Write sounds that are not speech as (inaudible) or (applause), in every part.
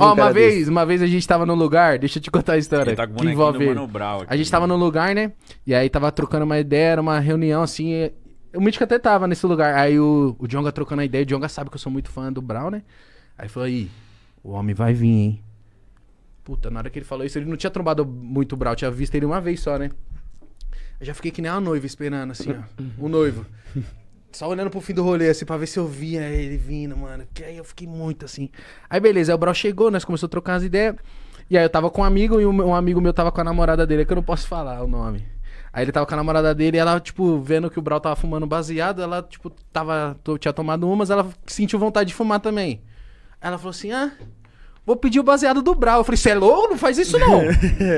Ó, uma vez, desse. uma vez a gente tava num lugar, deixa eu te contar a história. Tá que envolve aqui, a gente tava né? num lugar, né? E aí tava trocando uma ideia, era uma reunião assim. E... O Mítico até tava nesse lugar. Aí o, o Djonga trocando a ideia, o Djonga sabe que eu sou muito fã do Brown, né? Aí falou aí, o homem vai vir, hein? Puta, na hora que ele falou isso, ele não tinha trombado muito o Brown, tinha visto ele uma vez só, né? Eu já fiquei que nem uma noiva esperando, assim, ó. O noivo só olhando pro fim do rolê, assim, pra ver se eu via ele vindo, mano. Que aí eu fiquei muito assim. Aí beleza, aí o Brau chegou, nós começamos a trocar as ideias. E aí eu tava com um amigo e um amigo meu tava com a namorada dele, é que eu não posso falar o nome. Aí ele tava com a namorada dele e ela, tipo, vendo que o Brau tava fumando baseado, ela, tipo, tava, tinha tomado umas, ela sentiu vontade de fumar também. Aí ela falou assim: ah, vou pedir o baseado do Brau. Eu falei: você é louco? Não faz isso não.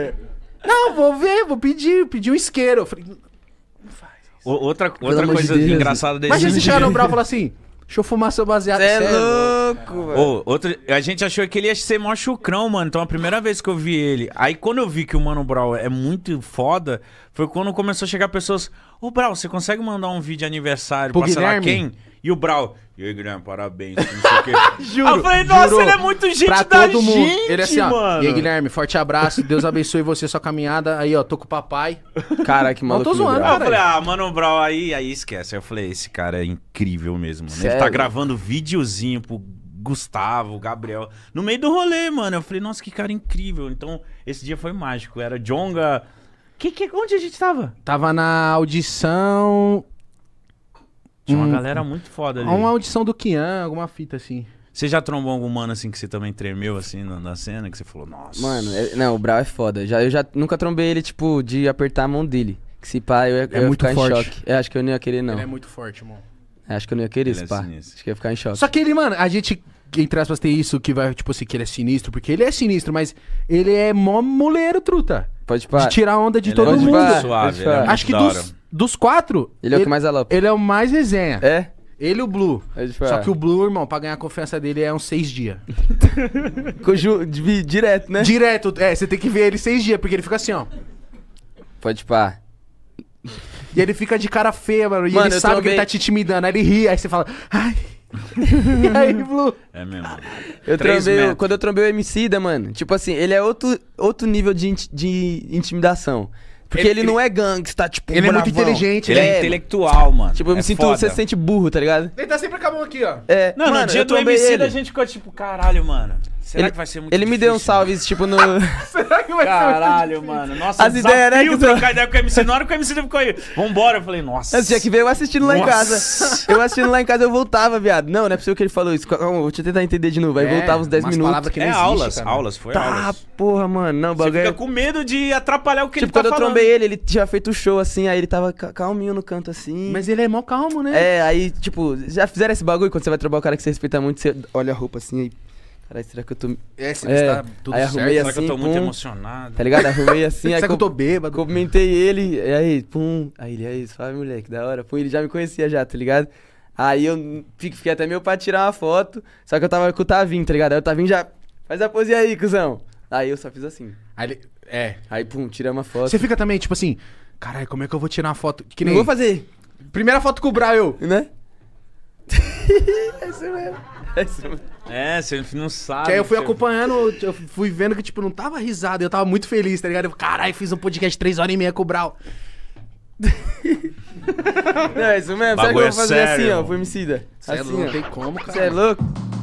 (laughs) não, vou ver, vou pedir, pedir um isqueiro. Eu falei: não faz. O, outra outra coisa de engraçada desse Mas esse Charlie no (laughs) falou assim. Deixa eu fumar seu baseado. Cê é cê louco, é. velho. outro, a gente achou que ele ia ser mó chucrão, mano. Então a primeira vez que eu vi ele. Aí quando eu vi que o Mano Brown é muito foda, foi quando começou a chegar pessoas. Ô, oh, Brown, você consegue mandar um vídeo de aniversário Pro pra Guilherme? sei lá quem? E o Brau. E aí, Guilherme, parabéns. Não sei o quê. (laughs) Juro. eu falei, nossa, ele é muito gente pra da todo mundo. gente, Ele é assim, mano. E aí, Guilherme, forte abraço. Deus (laughs) abençoe você, sua caminhada. Aí, ó, tô com o papai. Cara, que maluco. tô zoando, Aí eu falei, ah, mano, o Brau, aí, aí esquece. Aí eu falei, esse cara é incrível mesmo, mano. Ele tá gravando videozinho pro Gustavo, Gabriel. No meio do rolê, mano. Eu falei, nossa, que cara incrível. Então, esse dia foi mágico. Era Jonga. Que, que, onde a gente tava? Tava na audição tinha uma hum. galera muito foda ali. Uma audição do Kian, alguma fita assim. Você já trombou algum mano assim que você também tremeu assim na, na cena? Que você falou, nossa. Mano, é, não, o Brau é foda. Já, eu já nunca trombei ele, tipo, de apertar a mão dele. Que se pá, eu, é eu ia muito ficar forte. em choque. Eu acho que eu não ia querer, não. Ele é muito forte, irmão. É, acho que eu não ia querer, ele pá. É acho que ia ficar em choque. Só que ele, mano, a gente entre aspas, tem isso que vai, tipo assim, que ele é sinistro, porque ele é sinistro, mas ele é mó moleiro, truta. Pode parar. De tirar onda de ele é todo é mundo. Suave, é Acho que dos, dos quatro. Ele, é o que mais alapa. É ele é o mais resenha. É? Ele e o Blue. É Só que o Blue, irmão, pra ganhar a confiança dele é uns seis dias. (laughs) Direto, né? Direto. É, você tem que ver ele seis dias, porque ele fica assim, ó. Pode pá. E ele fica de cara feia, mano. E ele sabe que ele tá te intimidando. Aí ele ri, aí você fala, ai. (laughs) e aí, Blue? É mesmo. Eu trombei, quando eu trombei o MC da, mano, tipo assim, ele é outro, outro nível de, in de intimidação. Porque ele, ele não é gangsta, tá, tipo, Ele é muito inteligente. Ele é, é intelectual, mano. Tipo, eu me é sinto, foda. você se sente burro, tá ligado? Ele tá sempre com a mão aqui, ó. É. Não, mano, no dia do MC ele. da gente ficou tipo, caralho, mano. Será ele, que vai ser muito Ele difícil, me deu um salve, tipo, no... (laughs) (laughs) Será que (laughs) vai Caralho, ser mano. Nossa, As ideias, né? Que trocar ideia com né, o MC. Na hora que o MC ficou aí, vambora. Eu falei, nossa. Esse dia que veio eu assistindo lá em casa. Eu assistindo lá em casa, eu voltava, viado. Não, não é possível que ele falou isso. Calma, vou te tentar entender de novo. Aí é, voltava uns 10 minutos. Que não é existe, aulas, cara. aulas, foi tá, aulas. Ah, porra, mano. Não, bagulho. Você fica é- com medo de atrapalhar o que tipo, ele tá falando. Tipo, quando eu trombei ele, ele tinha feito o show assim, aí ele tava calminho no canto assim. Mas ele é mó calmo, né? É, aí, tipo, já fizeram esse bagulho quando você vai trombar o cara que você respeita muito, você olha a roupa assim aí. Caralho, será que eu tô. É, você é, tá tudo aí arrumei Assim, será que eu tô assim, pum, muito emocionado? Tá ligado? Arrumei assim. (laughs) será que eu tô bêbado? Comentei ele, e aí, pum. Aí ele, aí, suave, moleque, da hora. Pum, ele já me conhecia já, tá ligado? Aí eu fiquei até meio pra tirar uma foto, só que eu tava com o Tavinho, tá ligado? Aí o Tavinho já. Faz a pose aí, cuzão. Aí eu só fiz assim. Aí ele. É. Aí, pum, tira uma foto. Você fica também, tipo assim, caralho, como é que eu vou tirar uma foto? Que nem... Não vou fazer. Primeira foto com o Bra, eu. Né? é (laughs) isso mesmo. É isso É, você não sabe. Que aí eu fui acompanhando, eu fui vendo que, tipo, não tava risada, eu tava muito feliz, tá ligado? Eu, caralho, fiz um podcast três horas e meia com o Brau. (laughs) é isso mesmo, sabe que eu vou é fazer assim, sério, é assim, ó, Fui homicida? assim, é louco. não tem como, é cara. Você é louco?